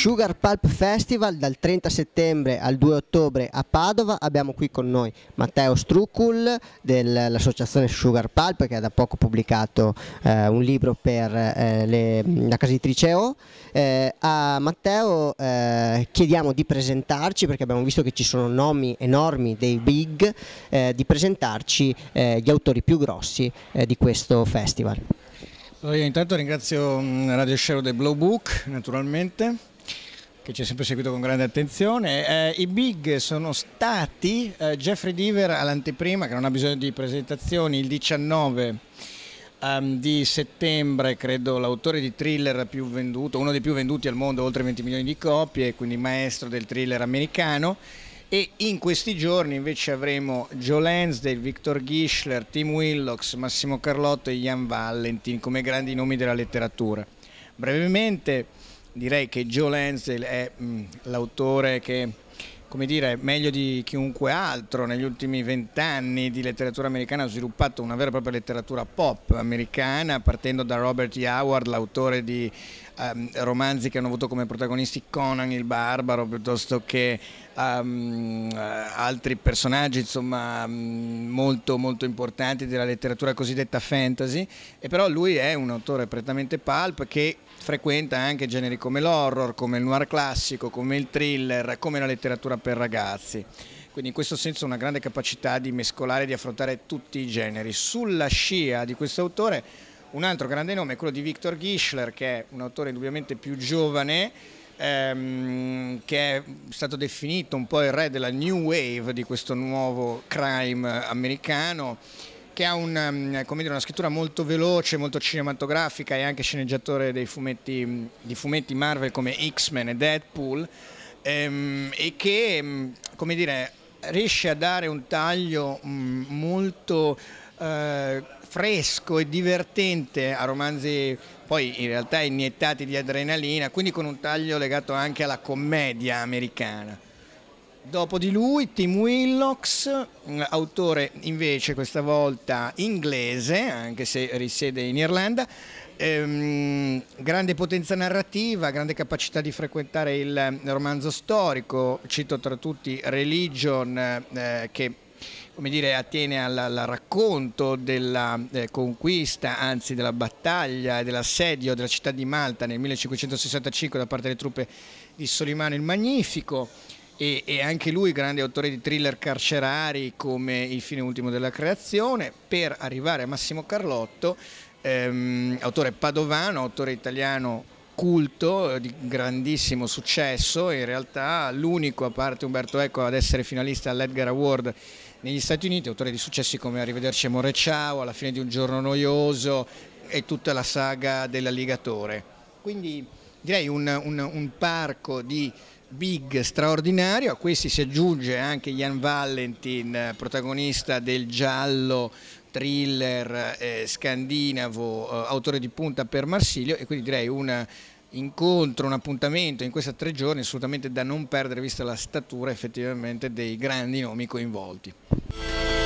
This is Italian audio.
Sugar Pulp Festival dal 30 settembre al 2 ottobre a Padova abbiamo qui con noi Matteo Strucul dell'associazione Sugar Pulp che ha da poco pubblicato eh, un libro per eh, le, la casa editrice O. Eh, a Matteo eh, chiediamo di presentarci perché abbiamo visto che ci sono nomi enormi dei big, eh, di presentarci eh, gli autori più grossi di questo festival. io intanto ringrazio mm, Radio Shadow del Blow Book naturalmente che ci ha sempre seguito con grande attenzione. Eh, I big sono stati eh, Jeffrey Deaver all'anteprima, che non ha bisogno di presentazioni, il 19 um, ehm, di settembre, credo l'autore di thriller più venduto, uno dei più venduti al mondo, oltre 20 milioni di copie, quindi maestro del thriller americano. E in questi giorni invece avremo Joe Lansdale, Victor Ghischler, Tim Willox, Massimo Carlotto e Ian Valentin come grandi nomi della letteratura. Brevemente, direi che Joe Lenzel è mm, l'autore che come dire, meglio di chiunque altro negli ultimi vent'anni di letteratura americana ha sviluppato una vera e propria letteratura pop americana, partendo da Robert E. Howard, l'autore di um, romanzi che hanno avuto come protagonisti Conan il Barbaro, piuttosto che um, altri personaggi insomma, mm, molto, molto importanti della letteratura cosiddetta fantasy, e però lui è un autore prettamente pulp che frequenta anche generi come l'horror, come il noir classico, come il thriller, come la letteratura per ragazzi. Quindi in questo senso una grande capacità di mescolare, e di affrontare tutti i generi. Sulla scia di questo autore un altro grande nome è quello di Victor Gischler che è un autore indubbiamente più giovane ehm, che è stato definito un po' il re della new wave di questo nuovo crime americano che ha un, ehm, dire, una scrittura molto veloce, molto cinematografica, e anche sceneggiatore fumetti, di fumetti Marvel come X-Men e Deadpool, ehm, e che mm, come dire, riesce a dare un taglio mm, molto eh, fresco e divertente a romanzi poi in realtà iniettati di adrenalina, quindi con un taglio legato anche alla commedia americana. Dopo di lui Tim Willocks, autore invece questa volta inglese, anche se risiede in Irlanda, ehm, grande potenza narrativa, grande capacità di frequentare il romanzo storico, cito tra tutti Religion eh, che come dire, attiene al, al racconto della eh, conquista, anzi della battaglia e dell'assedio della città di Malta nel 1565 da parte delle truppe di Solimano il Magnifico e, e, anche lui grande autore di thriller carcerari come Il fine ultimo della creazione, per arrivare a Massimo Carlotto, ehm, autore padovano, autore italiano culto, eh, di grandissimo successo, in realtà l'unico a parte Umberto Eco ad essere finalista all'Edgar Award negli Stati Uniti, autore di successi come Arrivederci Amore Ciao, Alla fine di un giorno noioso e tutta la saga dell'alligatore. Quindi direi un, un, un parco di big straordinario, a questi si aggiunge anche Ian Valentin, eh, protagonista del giallo thriller eh, scandinavo, eh, autore di punta per Marsilio e quindi direi un incontro, un appuntamento in questi tre giorni assolutamente da non perdere vista la statura effettivamente dei grandi nomi coinvolti.